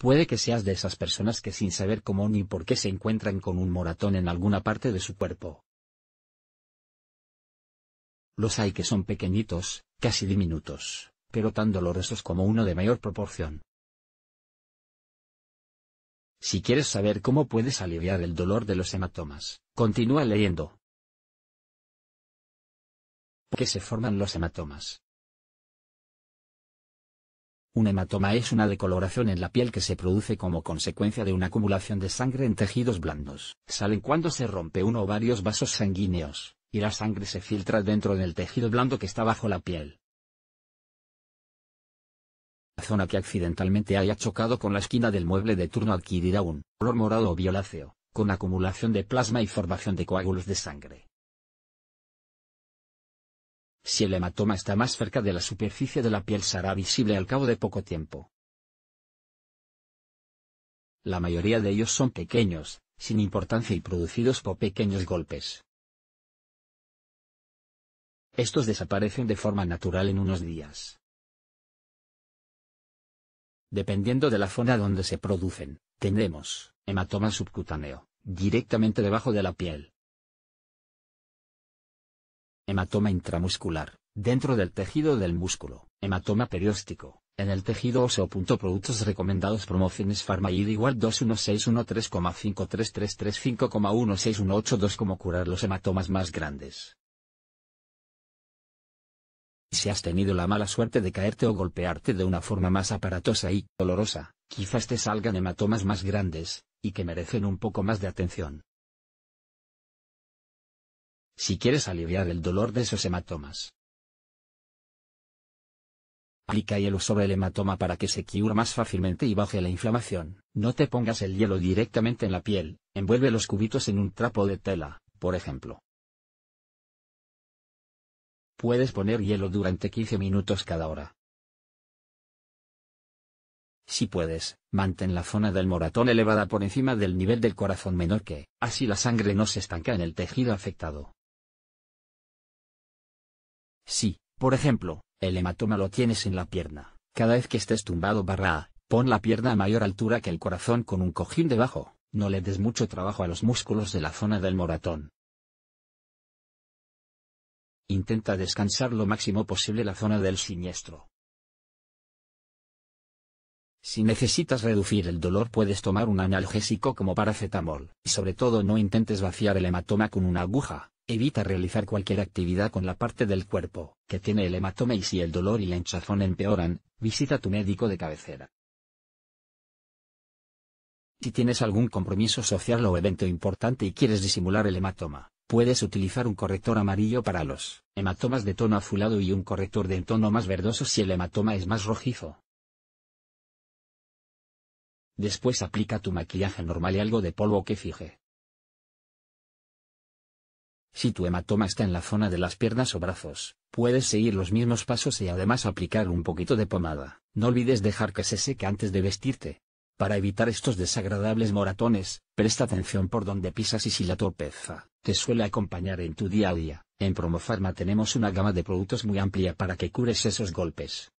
Puede que seas de esas personas que sin saber cómo ni por qué se encuentran con un moratón en alguna parte de su cuerpo. Los hay que son pequeñitos, casi diminutos, pero tan dolorosos como uno de mayor proporción. Si quieres saber cómo puedes aliviar el dolor de los hematomas, continúa leyendo. ¿Por qué se forman los hematomas? Un hematoma es una decoloración en la piel que se produce como consecuencia de una acumulación de sangre en tejidos blandos. Salen cuando se rompe uno o varios vasos sanguíneos, y la sangre se filtra dentro del tejido blando que está bajo la piel. La zona que accidentalmente haya chocado con la esquina del mueble de turno adquirirá un color morado o violáceo, con acumulación de plasma y formación de coágulos de sangre. Si el hematoma está más cerca de la superficie de la piel será visible al cabo de poco tiempo. La mayoría de ellos son pequeños, sin importancia y producidos por pequeños golpes. Estos desaparecen de forma natural en unos días. Dependiendo de la zona donde se producen, tendremos hematoma subcutáneo, directamente debajo de la piel, hematoma intramuscular, dentro del tejido del músculo, hematoma perióstico, en el tejido óseo. Productos recomendados promociones Pharma igual 21613,53335,16182 Como curar los hematomas más grandes. Si has tenido la mala suerte de caerte o golpearte de una forma más aparatosa y dolorosa, quizás te salgan hematomas más grandes, y que merecen un poco más de atención si quieres aliviar el dolor de esos hematomas. Aplica hielo sobre el hematoma para que se cure más fácilmente y baje la inflamación. No te pongas el hielo directamente en la piel, envuelve los cubitos en un trapo de tela, por ejemplo. Puedes poner hielo durante 15 minutos cada hora. Si puedes, mantén la zona del moratón elevada por encima del nivel del corazón menor que, así la sangre no se estanca en el tejido afectado. Si, por ejemplo, el hematoma lo tienes en la pierna, cada vez que estés tumbado barra pon la pierna a mayor altura que el corazón con un cojín debajo, no le des mucho trabajo a los músculos de la zona del moratón. Intenta descansar lo máximo posible la zona del siniestro. Si necesitas reducir el dolor puedes tomar un analgésico como paracetamol, y sobre todo no intentes vaciar el hematoma con una aguja, Evita realizar cualquier actividad con la parte del cuerpo que tiene el hematoma y si el dolor y la hinchazón empeoran, visita a tu médico de cabecera. Si tienes algún compromiso social o evento importante y quieres disimular el hematoma, puedes utilizar un corrector amarillo para los hematomas de tono azulado y un corrector de tono más verdoso si el hematoma es más rojizo. Después aplica tu maquillaje normal y algo de polvo que fije. Si tu hematoma está en la zona de las piernas o brazos, puedes seguir los mismos pasos y además aplicar un poquito de pomada. No olvides dejar que se seque antes de vestirte. Para evitar estos desagradables moratones, presta atención por donde pisas y si la torpeza te suele acompañar en tu día a día. En Promofarma tenemos una gama de productos muy amplia para que cures esos golpes.